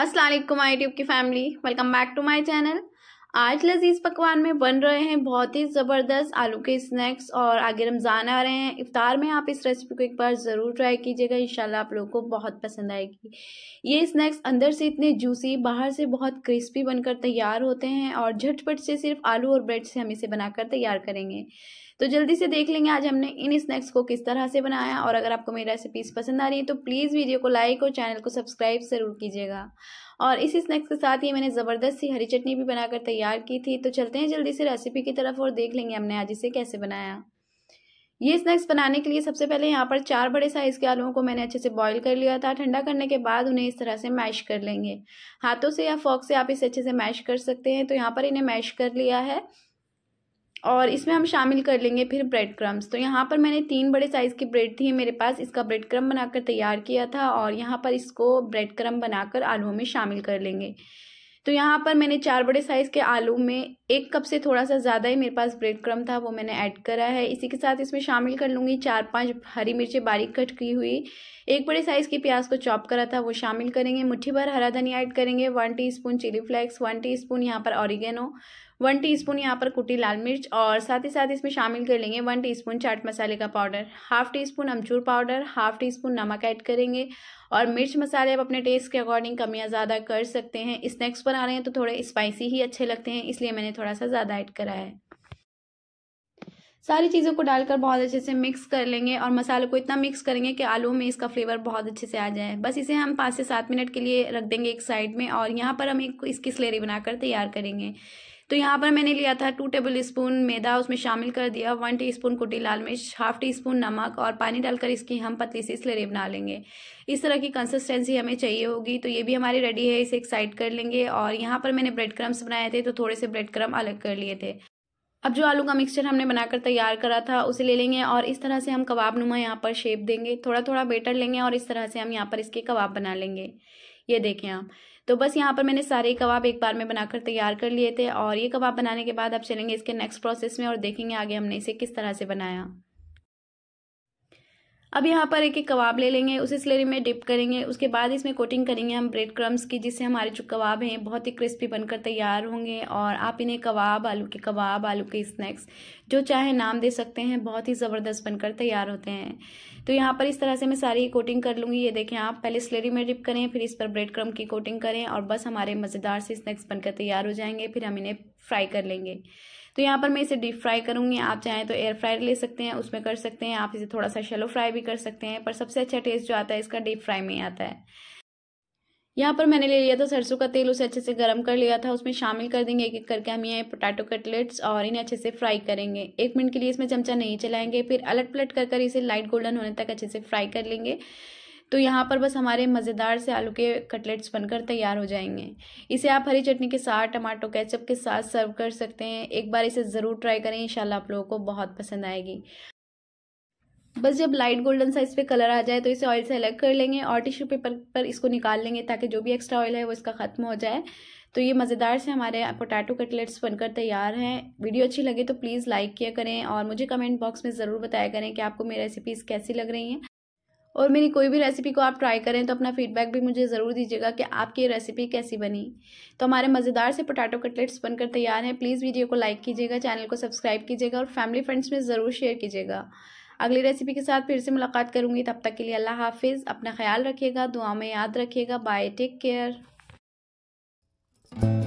Aslam my I tube की family welcome back to my channel आज लजीज पकवान में बन रहे हैं बहुत ही ज़बरदस्त आलू के स्नैक्स और आगे रमज़ान आ रहे हैं इफ़ार में आप इस रेसिपी को एक बार ज़रूर ट्राई कीजिएगा शाला आप लोगों को बहुत पसंद आएगी ये स्नैक्स अंदर से इतने जूसी बाहर से बहुत क्रिस्पी बनकर तैयार होते हैं और झटपट से सिर्फ आलू और ब्रेड से हम इसे बनाकर तैयार करेंगे तो जल्दी से देख लेंगे आज हमने इन स्नैक्स को किस तरह से बनाया और अगर आपको मेरी रेसिपीज़ पसंद आ रही है तो प्लीज़ वीडियो को लाइक और चैनल को सब्सक्राइब ज़रूर कीजिएगा और इस स्नैक्स के साथ ही मैंने ज़बरदस्त सी हरी चटनी भी बनाकर तैयार की थी तो चलते हैं जल्दी से रेसिपी की तरफ और देख लेंगे हमने आज इसे कैसे बनाया ये स्नैक्स बनाने के लिए सबसे पहले यहाँ पर चार बड़े साइज़ के आलुओं को मैंने अच्छे से बॉईल कर लिया था ठंडा करने के बाद उन्हें इस तरह से मैश कर लेंगे हाथों से या फॉक से आप इसे अच्छे से मैश कर सकते हैं तो यहाँ पर इन्हें मैश कर लिया है और इसमें हम शामिल कर लेंगे फिर ब्रेड क्रम्स तो यहाँ पर मैंने तीन बड़े साइज़ की ब्रेड थी मेरे पास इसका ब्रेड क्रम बनाकर तैयार किया था और यहाँ पर इसको ब्रेड क्रम बनाकर आलूओं में शामिल कर लेंगे तो यहाँ पर मैंने चार बड़े साइज़ के आलू में एक कप से थोड़ा सा ज़्यादा ही मेरे पास ब्रेड क्रम था वो मैंने ऐड करा है इसी के साथ इसमें शामिल कर लूँगी चार पांच हरी मिर्चें बारीक कट की हुई एक बड़े साइज़ की प्याज को चॉप करा था वो शामिल करेंगे मुट्ठी भर हरा धनिया ऐड करेंगे one teaspoon chilli flakes one teaspoon यहाँ पर ऑरिगेनो वन टीस्पून यहाँ पर कुटी लाल मिर्च और साथ ही साथ इसमें शामिल कर लेंगे वन टीस्पून चाट मसाले का पाउडर हाफ टी स्पून अमचूर पाउडर हाफ टी स्पून नमक ऐड करेंगे और मिर्च मसाले आप अपने टेस्ट के अकॉर्डिंग कम या ज़्यादा कर सकते हैं स्नैक्स बना रहे हैं तो थोड़े स्पाइसी ही अच्छे लगते हैं इसलिए मैंने थोड़ा सा ज़्यादा ऐड करा है सारी चीज़ों को डालकर बहुत अच्छे से मिक्स कर लेंगे और मसालों को इतना मिक्स करेंगे कि आलू में इसका फ्लेवर बहुत अच्छे से आ जाए बस इसे हम पाँच से सात मिनट के लिए रख देंगे एक साइड में और यहाँ पर हम एक इसकी स्लेरी बनाकर तैयार करेंगे तो यहाँ पर मैंने लिया था टू टेबल स्पून मैदा उसमें शामिल कर दिया वन टी स्पून कुटी लाल मिर्च हाफ टी स्पून नमक और पानी डालकर इसकी हम पतली सी स्लरी बना लेंगे इस तरह की कंसिस्टेंसी हमें चाहिए होगी तो ये भी हमारी रेडी है इसे एक साइड कर लेंगे और यहाँ पर मैंने ब्रेड क्रम्स बनाए थे तो थोड़े से ब्रेड क्रम अलग कर लिए थे अब जो आलू का मिक्सचर हमने बनाकर तैयार करा था उसे ले लेंगे और इस तरह से हम कबाब नुमा यहाँ पर शेप देंगे थोड़ा थोड़ा बेटर लेंगे और इस तरह से हम यहाँ पर इसके कबाब बना लेंगे ये देखें आप तो बस यहाँ पर मैंने सारे कबाब एक बार में बनाकर तैयार कर लिए थे और ये कबाब बनाने के बाद अब चलेंगे इसके नेक्स्ट प्रोसेस में और देखेंगे आगे हमने इसे किस तरह से बनाया अब यहाँ पर एक एक कबाब ले लेंगे उसे स्लेरी में डिप करेंगे उसके बाद इसमें कोटिंग करेंगे हम ब्रेड क्रम्स की जिससे हमारे जो कबाब हैं बहुत ही क्रिस्पी बनकर तैयार होंगे और आप इन्हें कबाब आलू के कबाब आलू के स्नैक्स जो चाहे नाम दे सकते हैं बहुत ही ज़बरदस्त बनकर तैयार होते हैं तो यहाँ पर इस तरह से मैं सारी कोटिंग कर लूँगी ये देखें आप पहले स्लेरी में डिप करें फिर इस पर ब्रेड क्रम की कोटिंग करें और बस हमारे मज़ेदार से स्नैक्स बनकर तैयार हो जाएंगे फिर हम इन्हें फ्राई कर लेंगे तो यहाँ पर मैं इसे डीप फ्राई करूँगी आप चाहें तो एयर फ्राई ले सकते हैं उसमें कर सकते हैं आप इसे थोड़ा सा शेलो फ्राई भी कर सकते हैं पर सबसे अच्छा टेस्ट जो आता है इसका डीप फ्राई में आता है यहाँ पर मैंने ले लिया था सरसों का तेल उसे अच्छे से गर्म कर लिया था उसमें शामिल कर देंगे एक एक करके हम ये पोटैटो कटलेट्स और इन्हें अच्छे से फ्राई करेंगे एक मिनट के लिए इसमें चमचा नहीं चलाएंगे फिर अलट पलट कर कर इसे लाइट गोल्डन होने तक अच्छे से फ्राई कर लेंगे तो यहाँ पर बस हमारे मज़ेदार से आलू के कटलेट्स बनकर तैयार हो जाएंगे इसे आप हरी चटनी के साथ टमाटो केचप के साथ सर्व कर सकते हैं एक बार इसे ज़रूर ट्राई करें इंशाल्लाह आप लोगों को बहुत पसंद आएगी बस जब लाइट गोल्डन साइज पे कलर आ जाए तो इसे ऑयल से अलग कर लेंगे और टिश्यू पेपर पर इसको निकाल लेंगे ताकि जो भी एक्स्ट्रा ऑयल है वो इसका ख़त्म हो जाए तो ये मज़ेदार से हमारे पोटैटो कटलेट्स बनकर तैयार हैं वीडियो अच्छी लगे तो प्लीज़ लाइक किया करें और मुझे कमेंट बॉक्स में ज़रूर बताया करें कि आपको मेरी रेसिपीज़ कैसी लग रही हैं और मेरी कोई भी रेसिपी को आप ट्राई करें तो अपना फीडबैक भी मुझे ज़रूर दीजिएगा कि आपकी रेसिपी कैसी बनी तो हमारे मज़ेदार से पोटैटो कटलेट्स बनकर तैयार हैं प्लीज़ वीडियो को लाइक कीजिएगा चैनल को सब्सक्राइब कीजिएगा और फैमिली फ्रेंड्स में ज़रूर शेयर कीजिएगा अगली रेसिपी के साथ फिर से मुलाकात करूँगी तब तक के लिए अल्लाह हाफिज़ अपना ख्याल रखिएगा दुआ में याद रखिएगा बाय टेक केयर